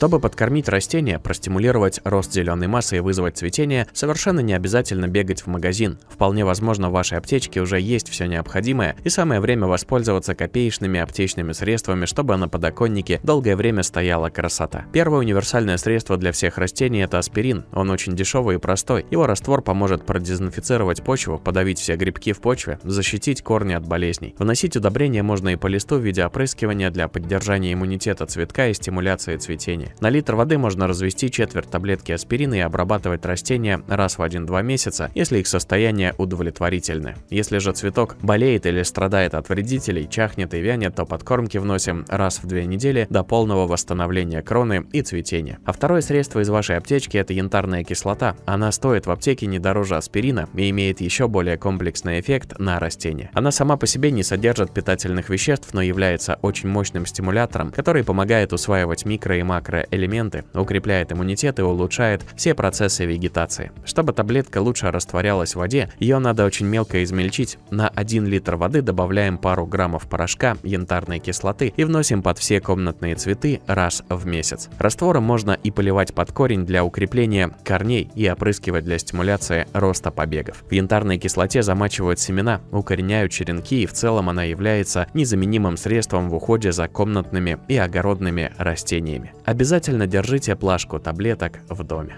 Чтобы подкормить растения, простимулировать рост зеленой массы и вызвать цветение, совершенно не обязательно бегать в магазин. Вполне возможно, в вашей аптечке уже есть все необходимое, и самое время воспользоваться копеечными аптечными средствами, чтобы на подоконнике долгое время стояла красота. Первое универсальное средство для всех растений – это аспирин. Он очень дешевый и простой. Его раствор поможет продезинфицировать почву, подавить все грибки в почве, защитить корни от болезней. Вносить удобрения можно и по листу в виде опрыскивания для поддержания иммунитета цветка и стимуляции цветения. На литр воды можно развести четверть таблетки аспирина и обрабатывать растения раз в 1-2 месяца, если их состояние удовлетворительны. Если же цветок болеет или страдает от вредителей, чахнет и вянет, то подкормки вносим раз в 2 недели до полного восстановления кроны и цветения. А второе средство из вашей аптечки – это янтарная кислота. Она стоит в аптеке не дороже аспирина и имеет еще более комплексный эффект на растение. Она сама по себе не содержит питательных веществ, но является очень мощным стимулятором, который помогает усваивать микро и макро микроэлементы, укрепляет иммунитет и улучшает все процессы вегетации. Чтобы таблетка лучше растворялась в воде, ее надо очень мелко измельчить. На 1 литр воды добавляем пару граммов порошка янтарной кислоты и вносим под все комнатные цветы раз в месяц. Раствором можно и поливать под корень для укрепления корней и опрыскивать для стимуляции роста побегов. В янтарной кислоте замачивают семена, укореняют черенки и в целом она является незаменимым средством в уходе за комнатными и огородными растениями. Обязательно Обязательно держите плашку таблеток в доме.